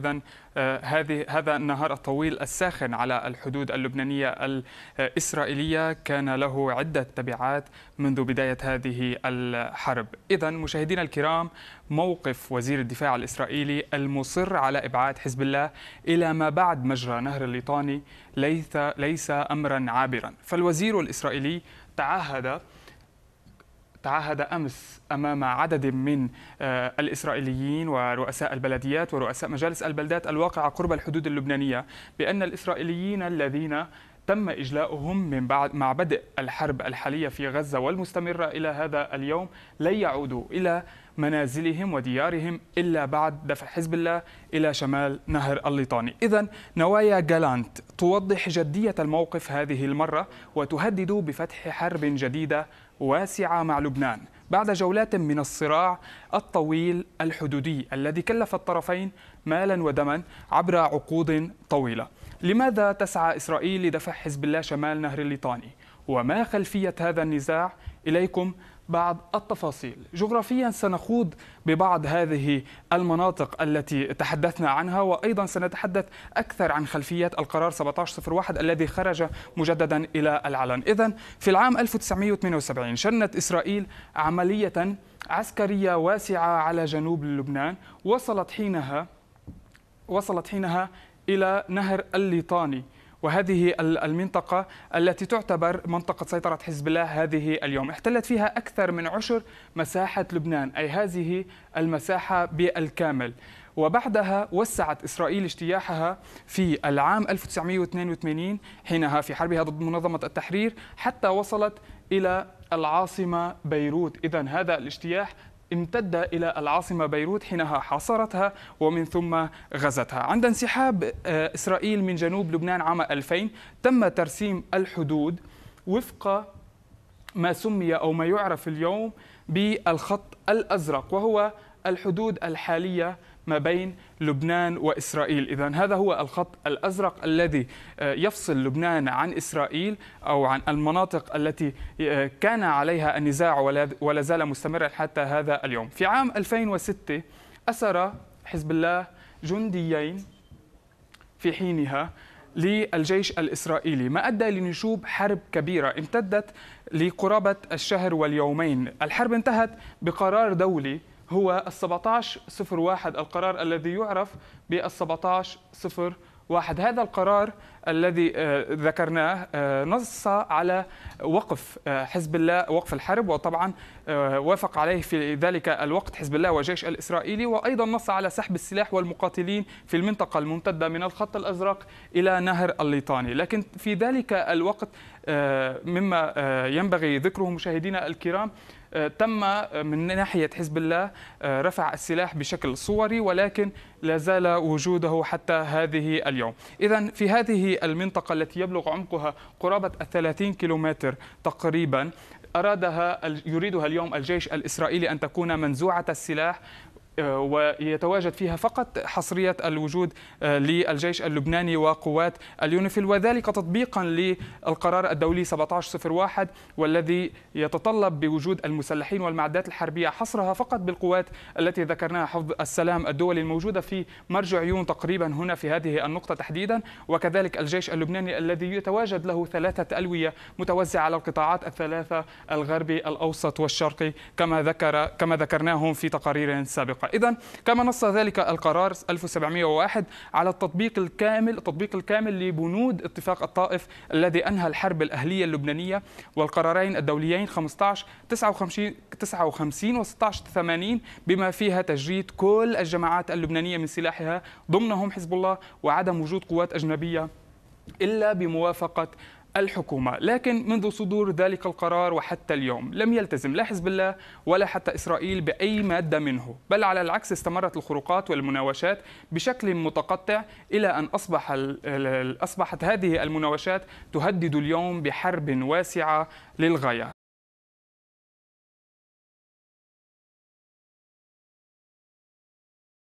اذا آه، هذه هذا النهار الطويل الساخن على الحدود اللبنانيه الاسرائيليه كان له عده تبعات منذ بدايه هذه الحرب اذا مشاهدينا الكرام موقف وزير الدفاع الاسرائيلي المصر على ابعاد حزب الله الى ما بعد مجرى نهر الليطاني ليس ليس امرا عابرا فالوزير الاسرائيلي تعهد تعهد امس امام عدد من آه، الاسرائيليين ورؤساء البلديات ورؤساء مجالس البلدات الواقعه قرب الحدود اللبنانيه بان الاسرائيليين الذين تم إجلاؤهم من بعد مع بدء الحرب الحالية في غزة والمستمرة إلى هذا اليوم لن يعودوا إلى منازلهم وديارهم إلا بعد دفع حزب الله إلى شمال نهر الليطاني إذا نوايا جالانت توضح جدية الموقف هذه المرة وتهدد بفتح حرب جديدة واسعة مع لبنان بعد جولات من الصراع الطويل الحدودي الذي كلف الطرفين مالا ودما عبر عقود طويلة لماذا تسعى إسرائيل لدفع حزب الله شمال نهر الليطاني وما خلفية هذا النزاع إليكم بعض التفاصيل جغرافيا سنخوض ببعض هذه المناطق التي تحدثنا عنها وأيضا سنتحدث أكثر عن خلفية القرار 1701 الذي خرج مجددا إلى العلن إذا في العام 1978 شنت إسرائيل عملية عسكرية واسعة على جنوب لبنان وصلت حينها وصلت حينها إلى نهر الليطاني وهذه المنطقة التي تعتبر منطقة سيطرة حزب الله هذه اليوم احتلت فيها أكثر من عشر مساحة لبنان أي هذه المساحة بالكامل وبعدها وسعت إسرائيل اجتياحها في العام 1982 حينها في حربها ضد منظمة التحرير حتى وصلت إلى العاصمة بيروت إذا هذا الاجتياح امتد إلى العاصمة بيروت حينها حاصرتها ومن ثم غزتها عند انسحاب آه، إسرائيل من جنوب لبنان عام 2000 تم ترسيم الحدود وفق ما سمي أو ما يعرف اليوم بالخط الأزرق وهو الحدود الحالية ما بين لبنان وإسرائيل إذا هذا هو الخط الأزرق الذي آه، يفصل لبنان عن إسرائيل أو عن المناطق التي آه، كان عليها النزاع ولا زال مستمرا حتى هذا اليوم في عام 2006 أسر حزب الله جنديين في حينها للجيش الإسرائيلي ما أدى لنشوب حرب كبيرة امتدت لقرابة الشهر واليومين الحرب انتهت بقرار دولي هو ال 1701 القرار الذي يعرف بال 1701 هذا القرار الذي آه، ذكرناه آه، نص على وقف آه، حزب الله وقف الحرب وطبعا وافق عليه في ذلك الوقت حزب الله والجيش الاسرائيلي وايضا نص على سحب السلاح والمقاتلين في المنطقه الممتده من الخط الازرق الى نهر الليطاني لكن في ذلك الوقت مما ينبغي ذكره مشاهدينا الكرام آه، تم من ناحية حزب الله آه، رفع السلاح بشكل صوري ولكن لا زال وجوده حتى هذه اليوم إذا في هذه المنطقة التي يبلغ عمقها قرابة 30 كيلومتر تقريبا أرادها يريدها اليوم الجيش الإسرائيلي أن تكون منزوعة السلاح ويتواجد فيها فقط حصرية الوجود آه، للجيش اللبناني وقوات اليونيفيل وذلك تطبيقا للقرار الدولي 1701 والذي يتطلب بوجود المسلحين والمعدات الحربية حصرها فقط بالقوات التي ذكرناها حفظ السلام الدولي الموجودة في مرج عيون تقريبا هنا في هذه النقطة تحديدا وكذلك الجيش اللبناني الذي يتواجد له ثلاثة ألوية متوزعة على القطاعات الثلاثة الغربي الأوسط والشرقي كما ذكر كما ذكرناهم في تقارير سابقة إذا كما نص ذلك القرار 1701 على التطبيق الكامل التطبيق الكامل لبنود اتفاق الطائف الذي أنهى الحرب الأهلية اللبنانية والقرارين الدوليين 15 59 59 و 16 80 بما فيها تجريد كل الجماعات اللبنانية من سلاحها ضمنهم حزب الله وعدم وجود قوات أجنبية إلا بموافقة الحكومة لكن منذ صدور ذلك القرار وحتى اليوم لم يلتزم لا حزب الله ولا حتى إسرائيل بأي مادة منه بل على العكس استمرت الخروقات والمناوشات بشكل متقطع إلى أن أصبح أصبحت هذه المناوشات تهدد اليوم بحرب واسعة للغاية